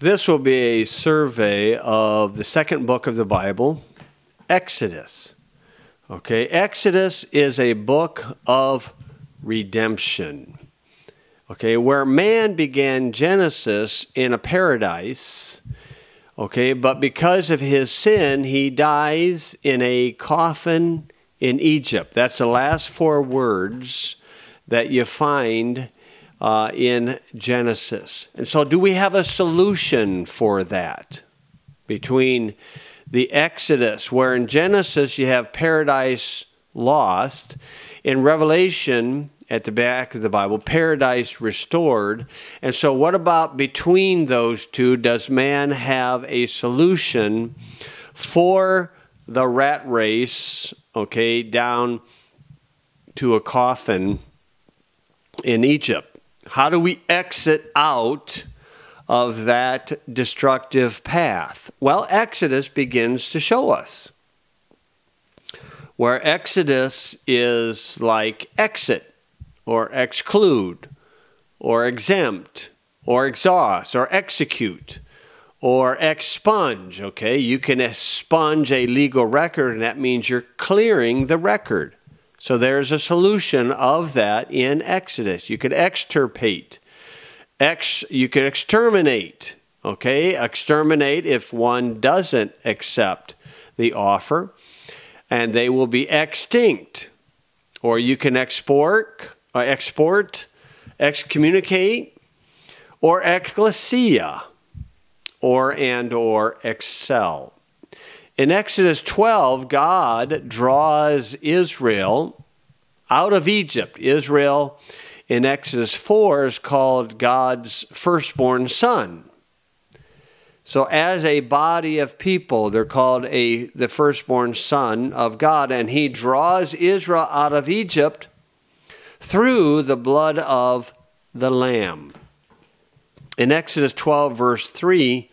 This will be a survey of the second book of the Bible, Exodus. Okay, Exodus is a book of redemption. Okay, where man began Genesis in a paradise, okay, but because of his sin, he dies in a coffin in Egypt. That's the last four words that you find uh, in Genesis. And so, do we have a solution for that between the Exodus, where in Genesis you have paradise lost, in Revelation, at the back of the Bible, paradise restored. And so, what about between those two? Does man have a solution for the rat race, okay, down to a coffin in Egypt? How do we exit out of that destructive path? Well, Exodus begins to show us. Where Exodus is like exit or exclude or exempt or exhaust or execute or expunge, okay? You can expunge a legal record, and that means you're clearing the record. So there's a solution of that in Exodus. You could extirpate, ex, you could exterminate, okay? Exterminate if one doesn't accept the offer, and they will be extinct. Or you can export, uh, export, excommunicate, or ecclesia, or and or excel. In Exodus 12, God draws Israel out of Egypt. Israel in Exodus 4 is called God's firstborn son. So as a body of people, they're called a the firstborn son of God and he draws Israel out of Egypt through the blood of the lamb. In Exodus 12 verse 3,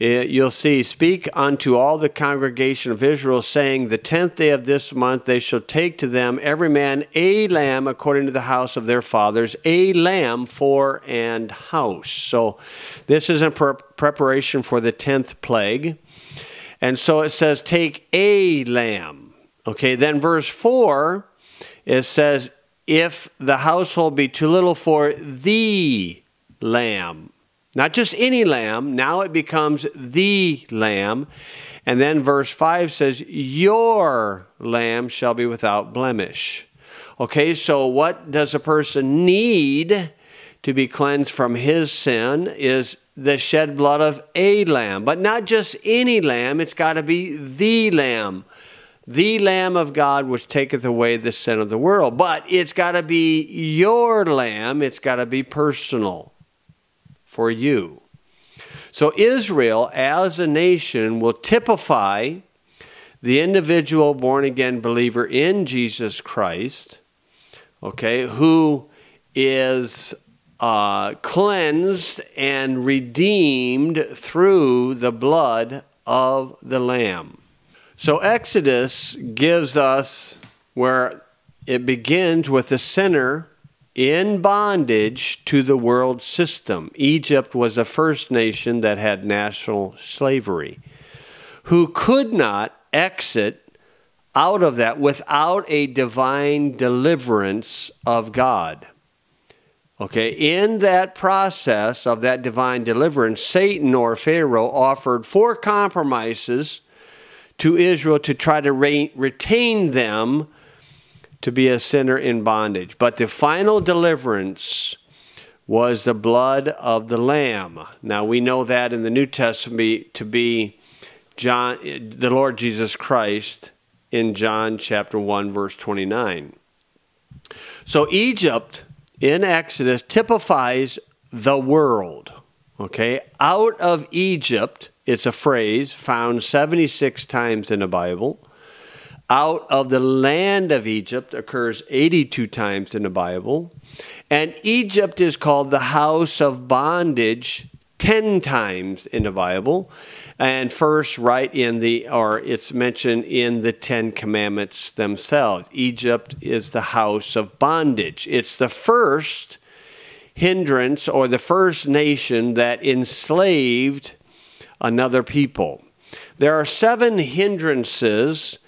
Eh, you'll see, Speak unto all the congregation of Israel, saying, The tenth day of this month they shall take to them every man a lamb according to the house of their fathers, a lamb for and house. So this is in pre preparation for the tenth plague. And so it says, Take a lamb. Okay, then verse 4, it says, If the household be too little for the lamb not just any lamb, now it becomes the lamb. And then verse 5 says, Your lamb shall be without blemish. Okay, so what does a person need to be cleansed from his sin is the shed blood of a lamb, but not just any lamb, it's got to be the lamb. The Lamb of God which taketh away the sin of the world. But it's got to be your lamb, it's got to be personal for you. So, Israel as a nation will typify the individual born again believer in Jesus Christ, okay, who is uh, cleansed and redeemed through the blood of the Lamb. So, Exodus gives us where it begins with the sinner in bondage to the world system. Egypt was the first nation that had national slavery, who could not exit out of that without a divine deliverance of God. Okay, in that process of that divine deliverance, Satan or Pharaoh offered four compromises to Israel to try to re- retain them to be a sinner in bondage. But the final deliverance was the blood of the Lamb. Now we know that in the New Testament to be John, the Lord Jesus Christ in John chapter 1, verse 29. So Egypt in Exodus typifies the world. Okay, out of Egypt, it's a phrase found 76 times in the Bible out of the land of Egypt occurs 82 times in the Bible. And Egypt is called the house of bondage 10 times in the Bible. And first, right in the, or it's mentioned in the Ten Commandments themselves. Egypt is the house of bondage. It's the first hindrance or the first nation that enslaved another people. There are seven hindrances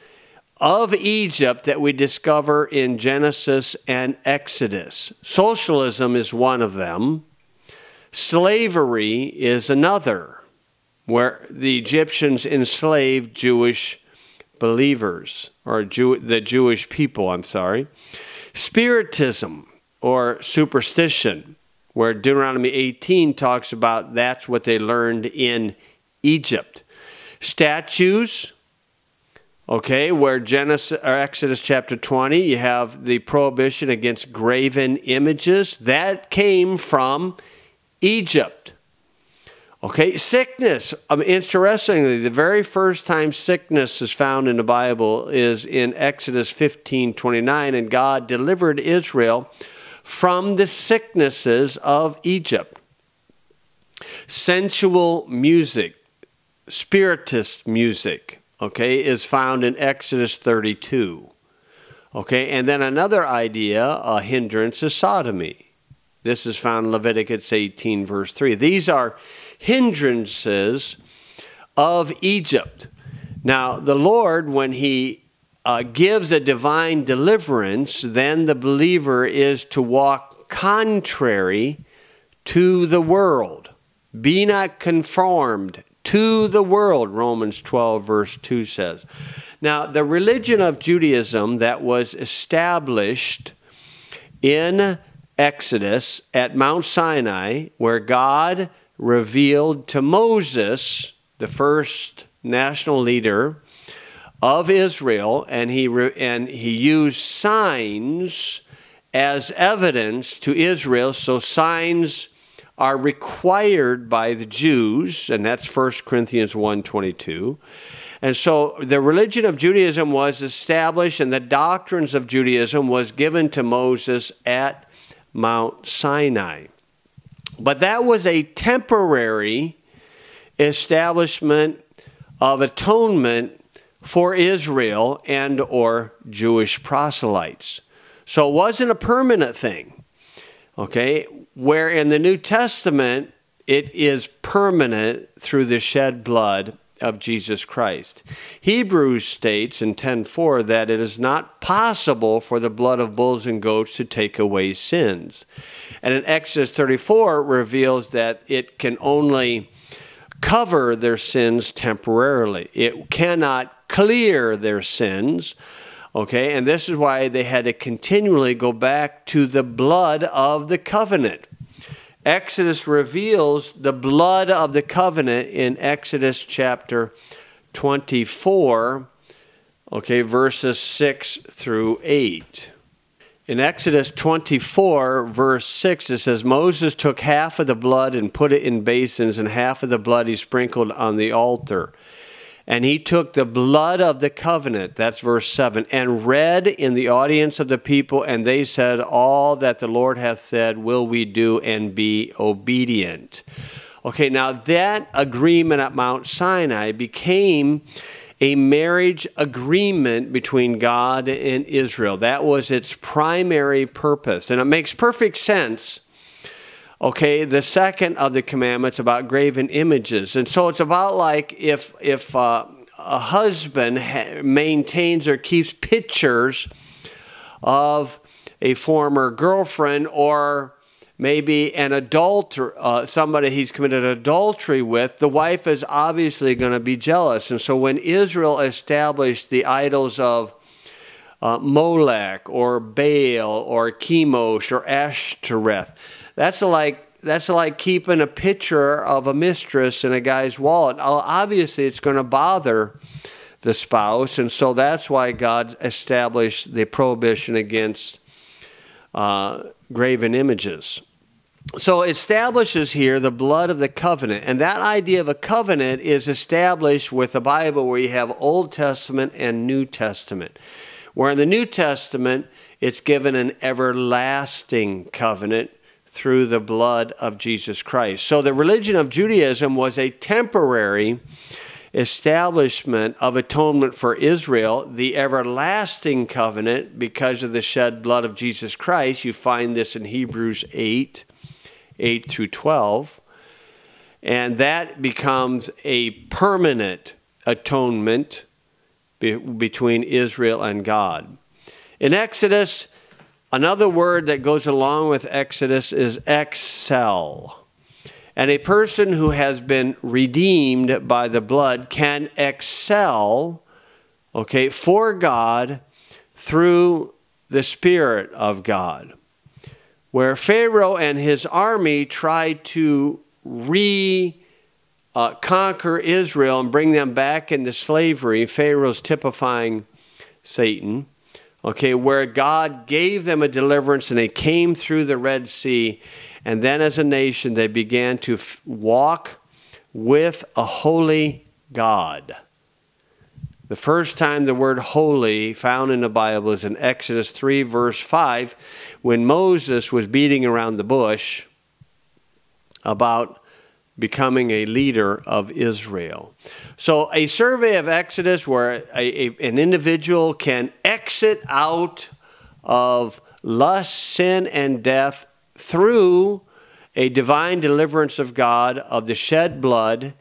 of Egypt that we discover in Genesis and Exodus. Socialism is one of them, slavery is another, where the Egyptians enslaved Jewish believers, or Jew- the Jewish people, I'm sorry. Spiritism, or superstition, where Deuteronomy 18 talks about that's what they learned in Egypt. Statues, Okay, where Genesis or Exodus chapter 20, you have the prohibition against graven images. That came from Egypt. Okay, sickness. Um, interestingly, the very first time sickness is found in the Bible is in Exodus 15 29, and God delivered Israel from the sicknesses of Egypt. Sensual music, spiritist music, okay, is found in Exodus 32. Okay, and then another idea, a hindrance, is sodomy. This is found in Leviticus 18, verse 3. These are hindrances of Egypt. Now, the Lord, when He uh, gives a divine deliverance, then the believer is to walk contrary to the world. Be not conformed to the world, Romans 12, verse 2 says. Now, the religion of Judaism that was established in Exodus at Mount Sinai, where God revealed to Moses, the first national leader of Israel, and he, and he used signs as evidence to Israel. So, signs are required by the Jews, and that's 1 Corinthians 22. And so the religion of Judaism was established and the doctrines of Judaism was given to Moses at Mount Sinai. But that was a temporary establishment of atonement for Israel and or Jewish proselytes. So it wasn't a permanent thing. Okay, where in the New Testament it is permanent through the shed blood of Jesus Christ. Hebrews states in 10:4 that it is not possible for the blood of bulls and goats to take away sins. And in Exodus 34 reveals that it can only cover their sins temporarily. It cannot clear their sins Okay, and this is why they had to continually go back to the blood of the covenant. Exodus reveals the blood of the covenant in Exodus chapter 24, okay, verses 6 through 8. In Exodus 24, verse 6, it says, Moses took half of the blood and put it in basins, and half of the blood he sprinkled on the altar. And he took the blood of the covenant, that's verse 7, and read in the audience of the people, and they said, All that the Lord hath said will we do and be obedient. Okay, now that agreement at Mount Sinai became a marriage agreement between God and Israel. That was its primary purpose. And it makes perfect sense okay the second of the commandments about graven images and so it's about like if if uh, a husband maintains or keeps pictures of a former girlfriend or maybe an adulter uh, somebody he's committed adultery with the wife is obviously going to be jealous and so when israel established the idols of uh, molech or baal or chemosh or ashtoreth that's like that's like keeping a picture of a mistress in a guy's wallet. Obviously, it's going to bother the spouse, and so that's why God established the prohibition against uh, graven images. So establishes here the blood of the covenant, and that idea of a covenant is established with the Bible, where you have Old Testament and New Testament. Where in the New Testament, it's given an everlasting covenant through the blood of Jesus Christ. So the religion of Judaism was a temporary establishment of atonement for Israel, the everlasting covenant because of the shed blood of Jesus Christ. You find this in Hebrews 8 8 through 12. And that becomes a permanent atonement be between Israel and God. In Exodus, Another word that goes along with Exodus is excel. And a person who has been redeemed by the blood can excel, okay, for God through the Spirit of God. Where Pharaoh and his army tried to re uh, conquer Israel and bring them back into slavery, Pharaoh's typifying Satan okay, where God gave them a deliverance and they came through the Red Sea. And then as a nation, they began to f- walk with a holy God. The first time the word holy found in the Bible is in Exodus 3, verse 5, when Moses was beating around the bush about becoming a leader of Israel. So, a survey of Exodus where a, a, an individual can exit out of lust, sin, and death through a divine deliverance of God of the shed blood.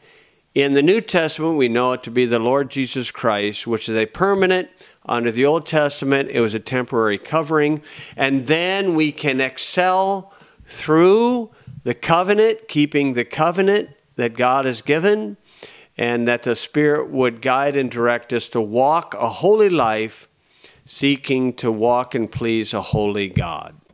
In the New Testament, we know it to be the Lord Jesus Christ, which is a permanent. Under the Old Testament, it was a temporary covering. And then we can excel through the covenant, keeping the covenant that God has given, and that the Spirit would guide and direct us to walk a holy life, seeking to walk and please a holy God.